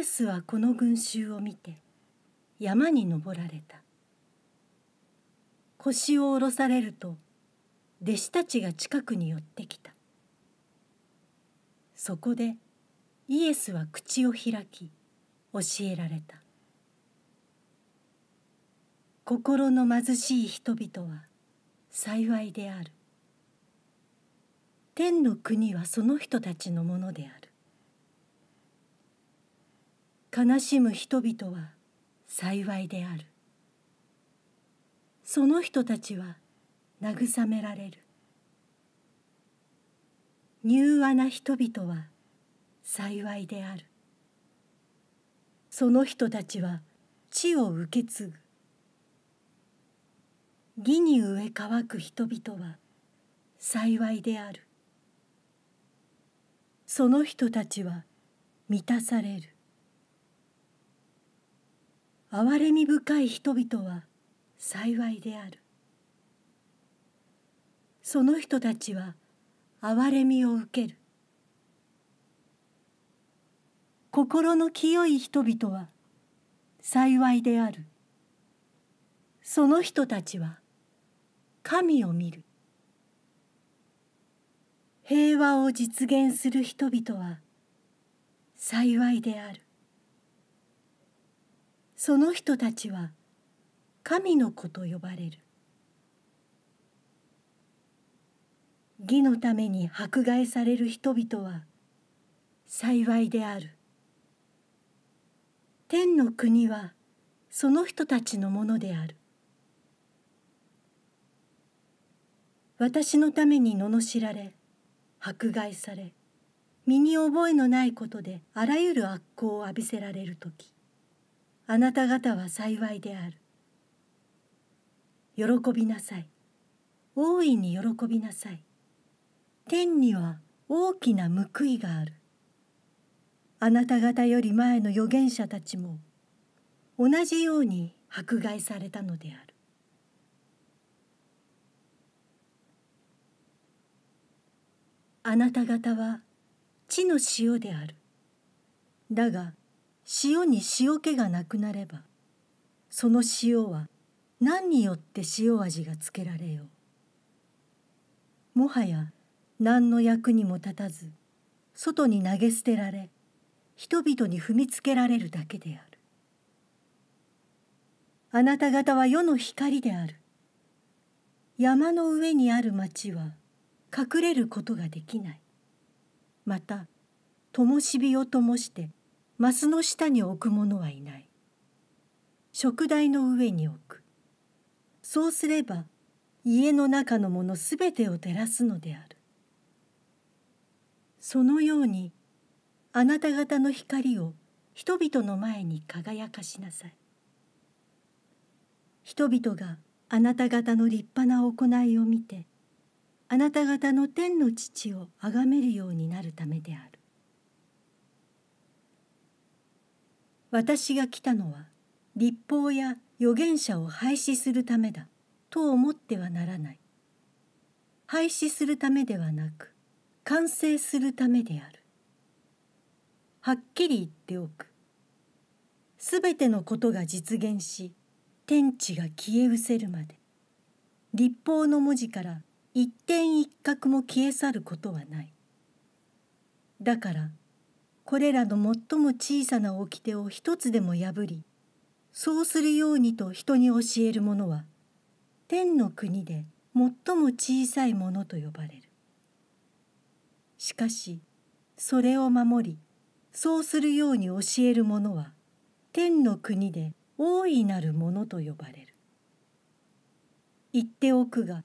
エスはこの群衆を見て山に登られた腰を下ろされると弟子たちが近くに寄ってきたそこでイエスは口を開き教えられた心の貧しい人々は幸いである天の国はその人たちのものである悲しむ人々は幸いであるその人たちは慰められる柔和な人々は幸いであるその人たちは地を受け継ぐ義に植え乾く人々は幸いであるその人たちは満たされる憐れみ深い人々は幸いであるその人たちは憐れみを受ける心の清い人々は幸いであるその人たちは神を見る平和を実現する人々は幸いであるその人たちは神の子と呼ばれる義のために迫害される人々は幸いである天の国はその人たちのものである私のために罵られ迫害され身に覚えのないことであらゆる悪行を浴びせられる時あなた方は幸いである。喜びなさい。大いに喜びなさい。天には大きな報いがある。あなた方より前の預言者たちも同じように迫害されたのである。あなた方は地の塩である。だが塩に塩気がなくなればその塩は何によって塩味がつけられようもはや何の役にも立たず外に投げ捨てられ人々に踏みつけられるだけであるあなた方は世の光である山の上にある町は隠れることができないまた灯火を灯してマスの下に置く者はいない食台の上に置くそうすれば家の中のものすべてを照らすのであるそのようにあなた方の光を人々の前に輝かしなさい人々があなた方の立派な行いを見てあなた方の天の父をあがめるようになるためである私が来たのは立法や預言者を廃止するためだと思ってはならない廃止するためではなく完成するためであるはっきり言っておくすべてのことが実現し天地が消え失せるまで立法の文字から一点一角も消え去ることはないだからこれらの最も小さな掟を一つでも破りそうするようにと人に教えるものは天の国で最も小さいものと呼ばれる。しかしそれを守りそうするように教えるものは天の国で大いなるものと呼ばれる。言っておくが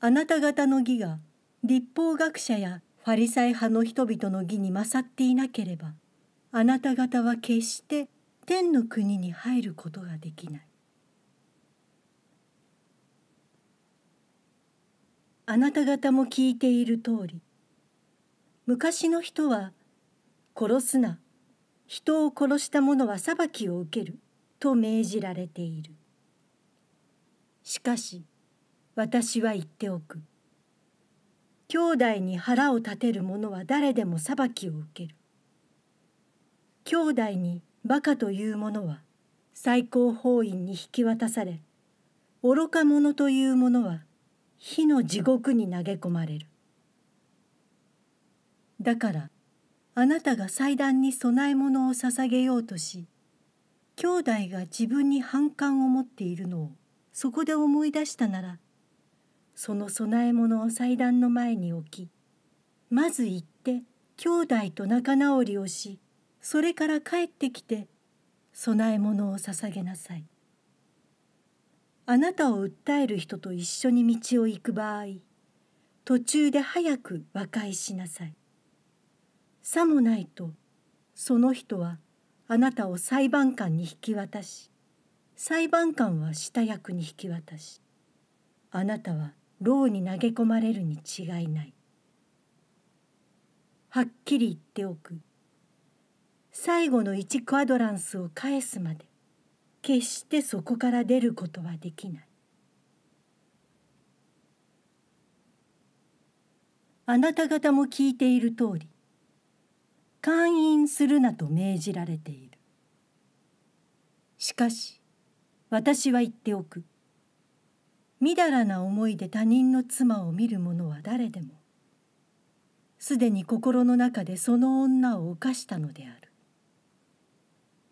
あなた方の義が立法学者やファリサイ派の人々の義に勝っていなければあなた方は決して天の国に入ることができない。あなた方も聞いている通り昔の人は「殺すな人を殺した者は裁きを受ける」と命じられているしかし私は言っておく兄弟に腹を立てる者は誰でも裁きを受ける兄弟に馬鹿という者は最高法院に引き渡され愚か者という者は火の地獄に投げ込まれるだからあなたが祭壇に供え物を捧げようとし兄弟が自分に反感を持っているのをそこで思い出したならその供え物を祭壇の前に置きまず行って兄弟と仲直りをしそれから帰ってきて供え物を捧げなさい。あなたを訴える人と一緒に道を行く場合途中で早く和解しなさい。さもないとその人はあなたを裁判官に引き渡し裁判官は下役に引き渡しあなたは牢に投げ込まれるに違いないはっきり言っておく最後の1クアドランスを返すまで決してそこから出ることはできないあなた方も聞いている通り勧引するなと命じられているしかし私は言っておく「みだらな思いで他人の妻を見る者は誰でもすでに心の中でその女を犯したのである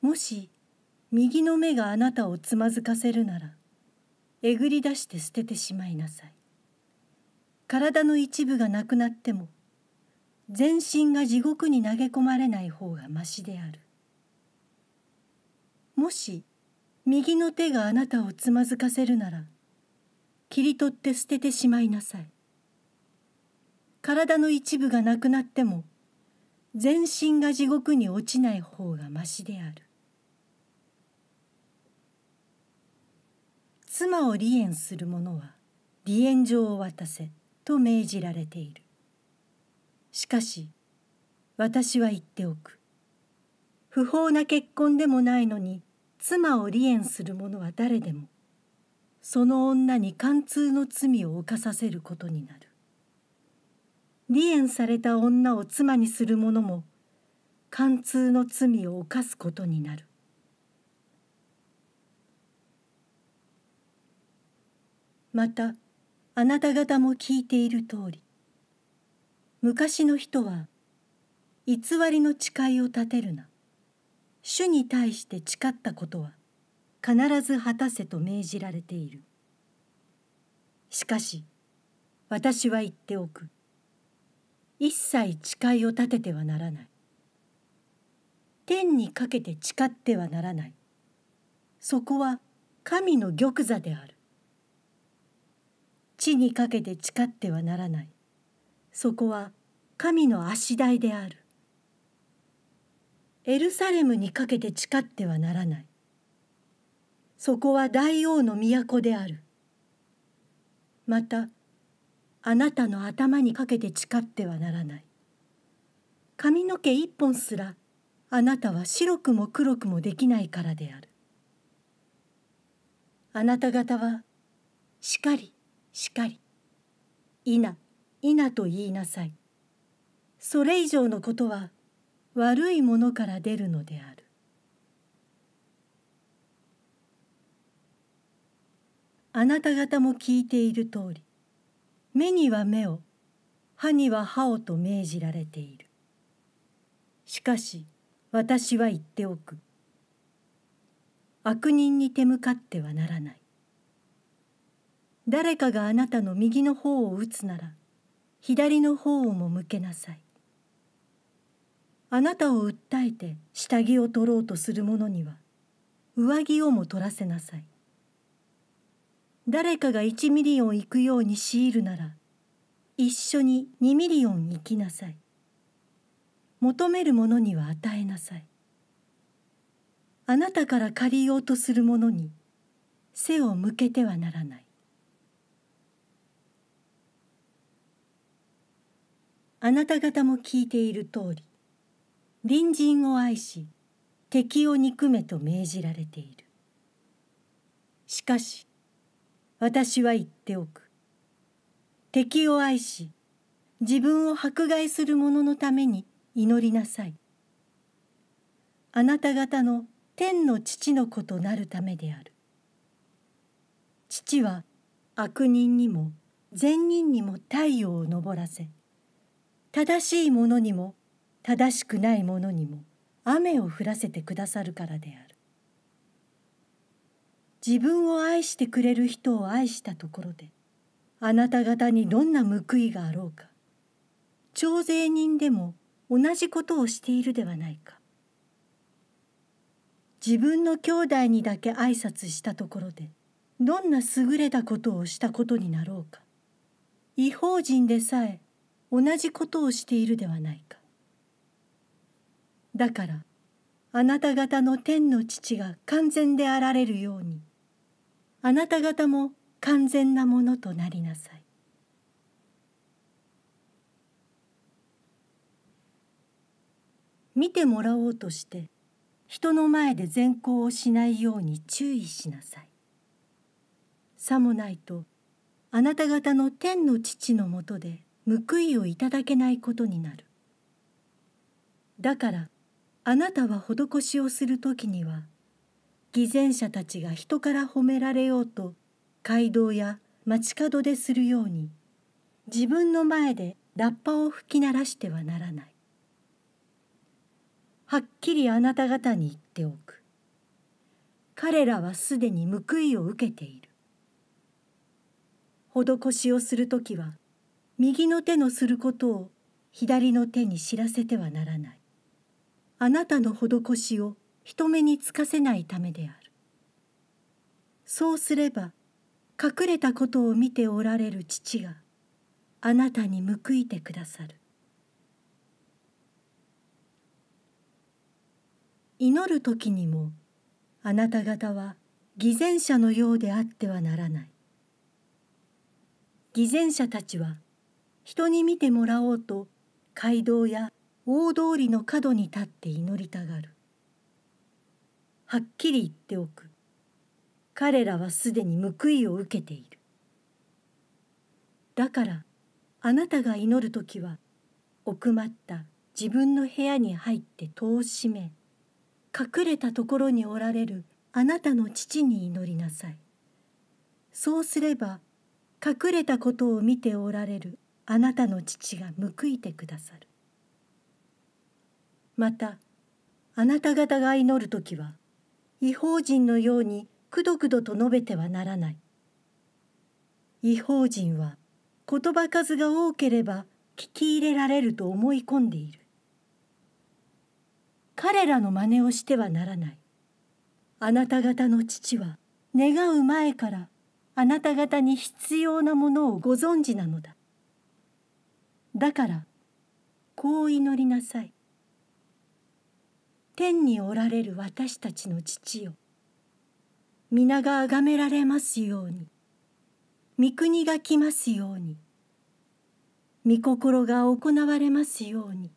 もし右の目があなたをつまずかせるならえぐり出して捨ててしまいなさい体の一部がなくなっても全身が地獄に投げ込まれない方がましであるもし右の手があなたをつまずかせるなら切り取って捨ててしまいなさい体の一部がなくなっても全身が地獄に落ちない方がましである妻を離縁する者は離縁状を渡せと命じられているしかし私は言っておく不法な結婚でもないのに妻を離縁する者は誰でもその女に貫通の罪を犯させることになる離縁された女を妻にする者も貫通の罪を犯すことになるまたあなた方も聞いている通り昔の人は偽りの誓いを立てるな主に対して誓ったことは必ず果たせと命じられているしかし私は言っておく一切誓いを立ててはならない天にかけて誓ってはならないそこは神の玉座である地にかけて誓ってはならないそこは神の足台であるエルサレムにかけて誓ってはならないそこは大王の都である。またあなたの頭にかけて誓ってはならない。髪の毛一本すらあなたは白くも黒くもできないからである。あなた方はしかりしかりいないなと言いなさい。それ以上のことは悪いものから出るのである。あなた方も聞いている通り目には目を歯には歯をと命じられているしかし私は言っておく悪人に手向かってはならない誰かがあなたの右の方を打つなら左の方をも向けなさいあなたを訴えて下着を取ろうとする者には上着をも取らせなさい誰かが1ミリオン行くように強いるなら一緒に2ミリオン行きなさい求める者には与えなさいあなたから借りようとする者に背を向けてはならないあなた方も聞いている通り隣人を愛し敵を憎めと命じられているしかし私は言っておく敵を愛し自分を迫害する者のために祈りなさいあなた方の天の父の子となるためである父は悪人にも善人にも太陽を昇らせ正しい者にも正しくない者にも雨を降らせてくださるからである自分を愛してくれる人を愛したところであなた方にどんな報いがあろうか徴税人でも同じことをしているではないか自分の兄弟にだけ挨拶したところでどんな優れたことをしたことになろうか違法人でさえ同じことをしているではないかだからあなた方の天の父が完全であられるようにあなた方も完全なものとなりなさい。見てもらおうとして人の前で善行をしないように注意しなさい。さもないとあなた方の天の父のもとで報いをいただけないことになる。だからあなたは施しをする時には偽善者たちが人から褒められようと街道や街角でするように自分の前でラッパを吹き鳴らしてはならないはっきりあなた方に言っておく彼らはすでに報いを受けている施しをする時は右の手のすることを左の手に知らせてはならないあなたの施しを人目につかせないためであるそうすれば隠れたことを見ておられる父があなたに報いてくださる祈る時にもあなた方は偽善者のようであってはならない偽善者たちは人に見てもらおうと街道や大通りの角に立って祈りたがるはっきり言っておく彼らはすでに報いを受けているだからあなたが祈る時は奥まった自分の部屋に入って戸を閉め隠れたところにおられるあなたの父に祈りなさいそうすれば隠れたことを見ておられるあなたの父が報いてくださるまたあなた方が祈る時は違法人のようにくどくどと述べてはならない違法人は言葉数が多ければ聞き入れられると思い込んでいる彼らの真似をしてはならないあなた方の父は願う前からあなた方に必要なものをご存知なのだだからこう祈りなさい天におられる私たちの父よ皆が崇められますように御国が来ますように御心が行われますように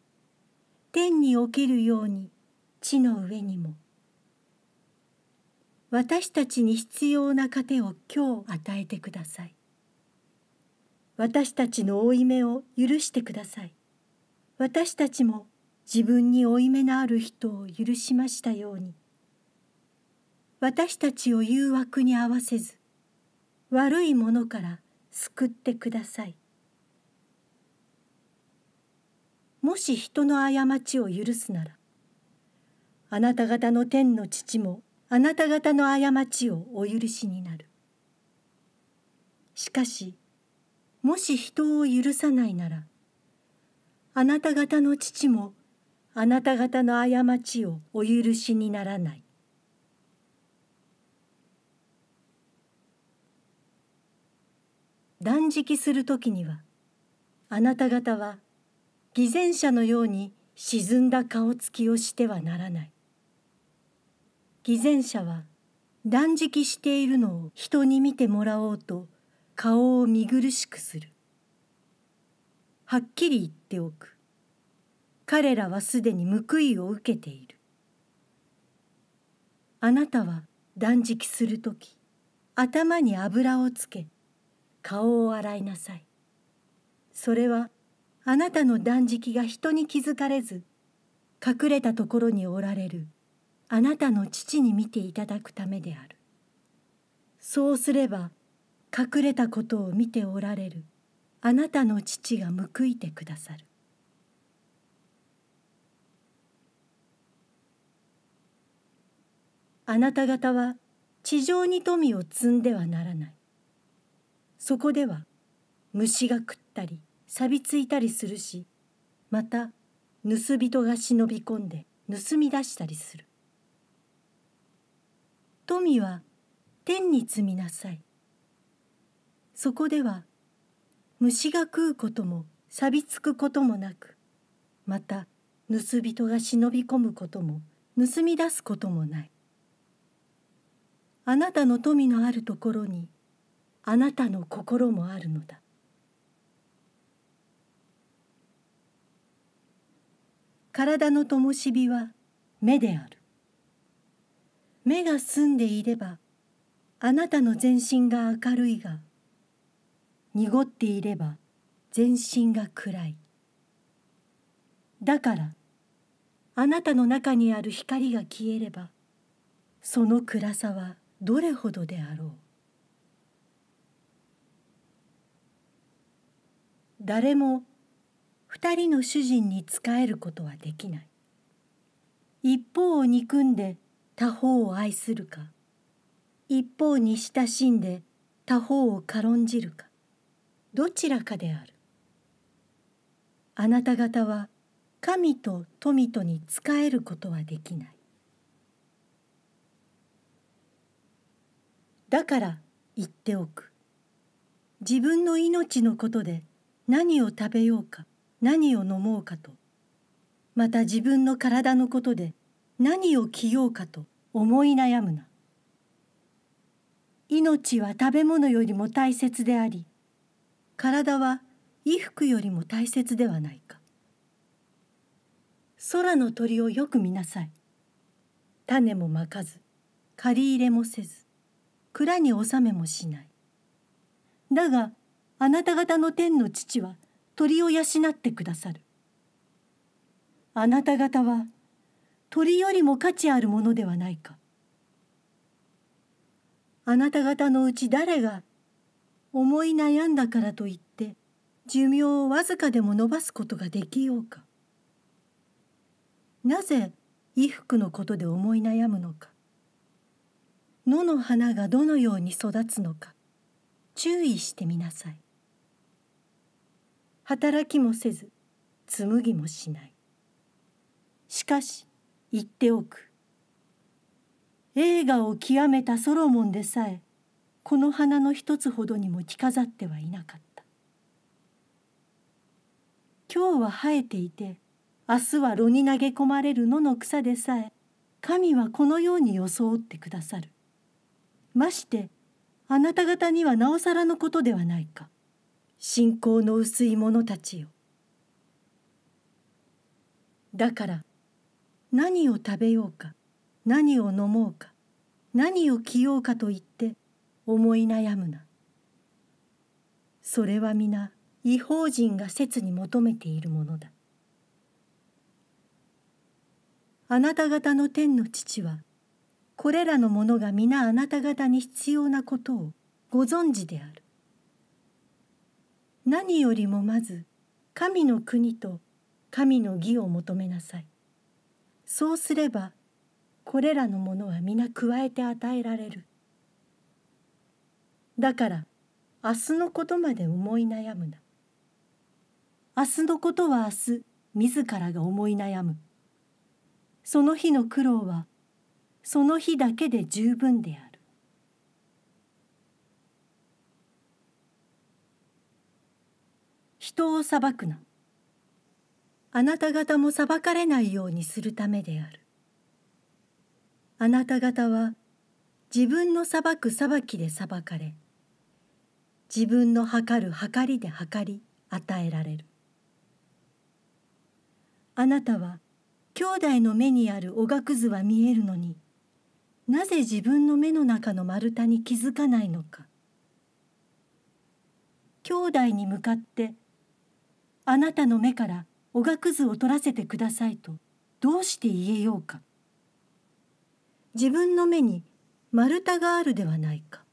天におけるように地の上にも私たちに必要な糧を今日与えてください私たちの負い目を許してください私たちも自分に負い目のある人を許しましたように私たちを誘惑に合わせず悪いものから救ってくださいもし人の過ちを許すならあなた方の天の父もあなた方の過ちをお許しになるしかしもし人を許さないならあなた方の父もあなた方の過ちをお許しにならない。断食する時にはあなた方は偽善者のように沈んだ顔つきをしてはならない。偽善者は断食しているのを人に見てもらおうと顔を見苦しくする。はっきり言っておく。彼らはすでに報いを受けているあなたは断食する時頭に油をつけ顔を洗いなさいそれはあなたの断食が人に気づかれず隠れたところにおられるあなたの父に見ていただくためであるそうすれば隠れたことを見ておられるあなたの父が報いてくださるあなた方は地上に富を積んではならない。そこでは虫が食ったり錆びついたりするし、また盗人が忍び込んで盗み出したりする。富は天に積みなさい。そこでは虫が食うことも錆びつくこともなく、また盗人が忍び込むことも盗み出すこともない。あなたの富のあるところにあなたの心もあるのだ体の灯火は目である目が澄んでいればあなたの全身が明るいが濁っていれば全身が暗いだからあなたの中にある光が消えればその暗さはどれほどであろう誰も二人の主人に仕えることはできない一方を憎んで他方を愛するか一方に親しんで他方を軽んじるかどちらかであるあなた方は神と富とに仕えることはできないだから言っておく自分の命のことで何を食べようか何を飲もうかとまた自分の体のことで何を着ようかと思い悩むな命は食べ物よりも大切であり体は衣服よりも大切ではないか空の鳥をよく見なさい種もまかず借り入れもせず蔵に納めもしない。だがあなた方の天の父は鳥を養ってくださる。あなた方は鳥よりも価値あるものではないか。あなた方のうち誰が思い悩んだからといって寿命をわずかでも伸ばすことができようか。なぜ衣服のことで思い悩むのか。野の花がどのように育つのか注意してみなさい働きもせず紡ぎもしないしかし言っておく映画を極めたソロモンでさえこの花の一つほどにも着飾ってはいなかった今日は生えていて明日は炉に投げ込まれる野の草でさえ神はこのように装ってくださるましてあなた方にはなおさらのことではないか信仰の薄い者たちよだから何を食べようか何を飲もうか何を着ようかと言って思い悩むなそれは皆異邦人が切に求めているものだあなた方の天の父はこれらのものが皆あなた方に必要なことをご存知である何よりもまず神の国と神の義を求めなさいそうすればこれらのものは皆加えて与えられるだから明日のことまで思い悩むな明日のことは明日自らが思い悩むその日の苦労はその日だけで十分である人を裁くなあなた方も裁かれないようにするためであるあなた方は自分の裁く裁きで裁かれ自分の測る測りで測り与えられるあなたは兄弟の目にあるおがくずは見えるのになぜ自分の目の中の丸太に気づかないのか兄弟に向かって「あなたの目からおがくずを取らせてください」とどうして言えようか自分の目に丸太があるではないか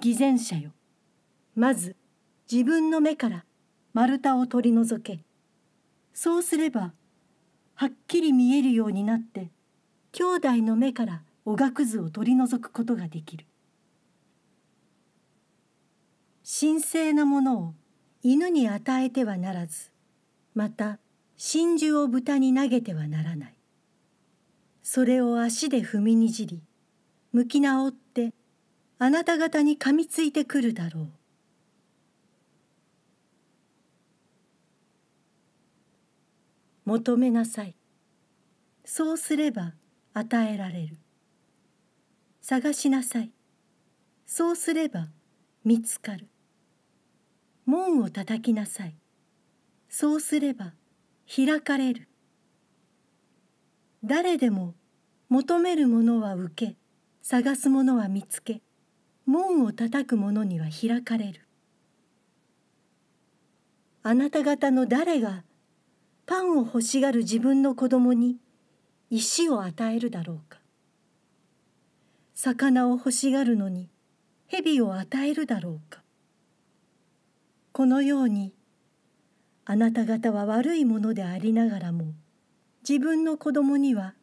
偽善者よまず自分の目から丸太を取り除けそうすればはっきり見えるようになって兄弟の目からおがくずを取り除くことができる神聖なものを犬に与えてはならずまた真珠を豚に投げてはならないそれを足で踏みにじり向き直ってあなた方に噛みついてくるだろう求めなさいそうすれば与えられる探しなさいそうすれば見つかる門を叩きなさいそうすれば開かれる誰でも求めるものは受け探すものは見つけ門を叩く者には開かれるあなた方の誰がパンを欲しがる自分の子供に石を与えるだろうか魚を欲しがるのに蛇を与えるだろうかこのようにあなた方は悪いものでありながらも自分の子供には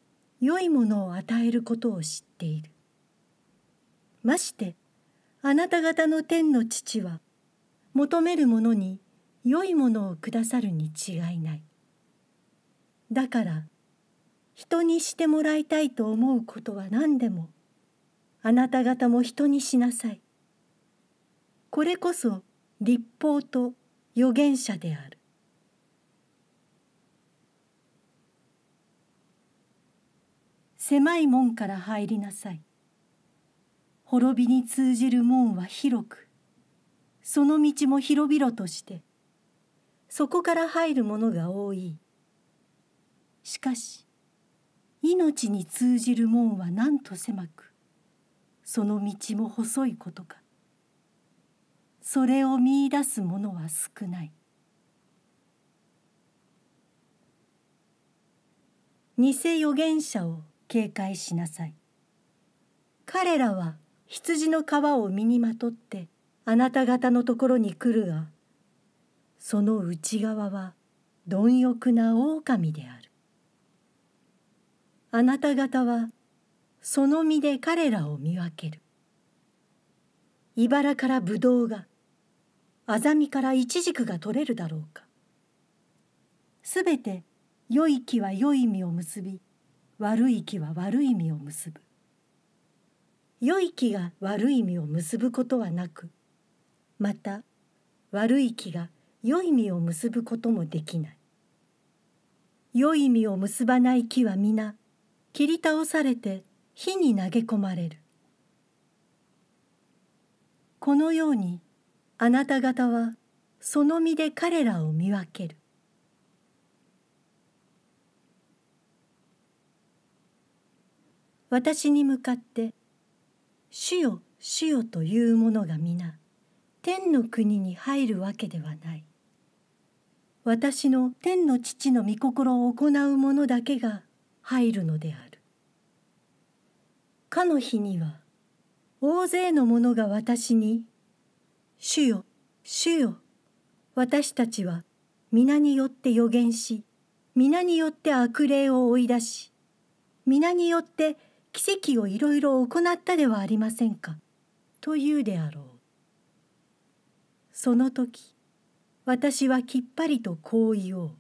良いものを与えることを知っているましてあなた方の天の父は求めるものに良いものをくださるに違いないだから人にしてもらいたいと思うことは何でもあなた方も人にしなさい。これこそ立法と預言者である。狭い門から入りなさい。滅びに通じる門は広く、その道も広々として、そこから入る者が多い。しかし、命に通じる門はなんと狭くその道も細いことかそれを見いだす者は少ない偽預言者を警戒しなさい彼らは羊の皮を身にまとってあなた方のところに来るがその内側は貪欲な狼であるあなた方はその身で彼らを見分ける茨からぶどうがあざみからいちじくが取れるだろうかすべて良い木は良い実を結び悪い木は悪い実を結ぶ良い木が悪い実を結ぶことはなくまた悪い木が良い実を結ぶこともできない良い実を結ばない木は皆切り倒されて火に投げ込まれるこのようにあなた方はその身で彼らを見分ける私に向かって「主よ主よ」という者が皆天の国に入るわけではない私の天の父の御心を行う者だけが入るのである。かの日には大勢の者が私に「主よ主よ私たちは皆によって予言し皆によって悪霊を追い出し皆によって奇跡をいろいろ行ったではありませんか」と言うであろう。その時私はきっぱりとこう言おう。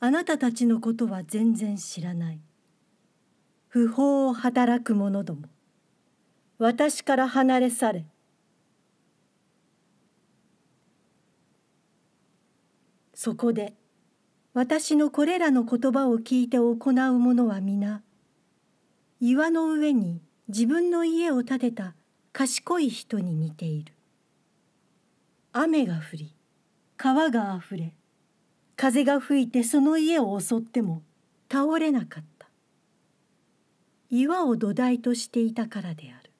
あなたたちのことは全然知らない。不法を働く者ども、私から離れ去れ。そこで私のこれらの言葉を聞いて行う者は皆岩の上に自分の家を建てた賢い人に似ている雨が降り川があふれ風が吹いてその家を襲っても倒れなかった岩を土台としていたからである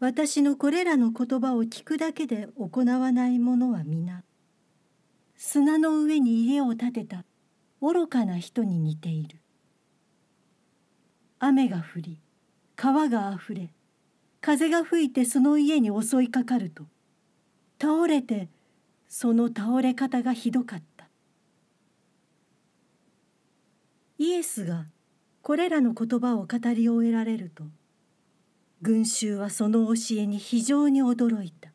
私のこれらの言葉を聞くだけで行わない者は皆砂の上に家を建てた愚かな人に似ている雨が降り川があふれ風が吹いてその家に襲いかかると倒れてその倒れ方がひどかったイエスがこれらの言葉を語り終えられると群衆はその教えに非常に驚いた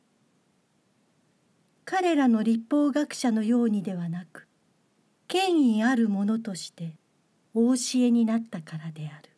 彼らの立法学者のようにではなく権威ある者としてお教えになったからである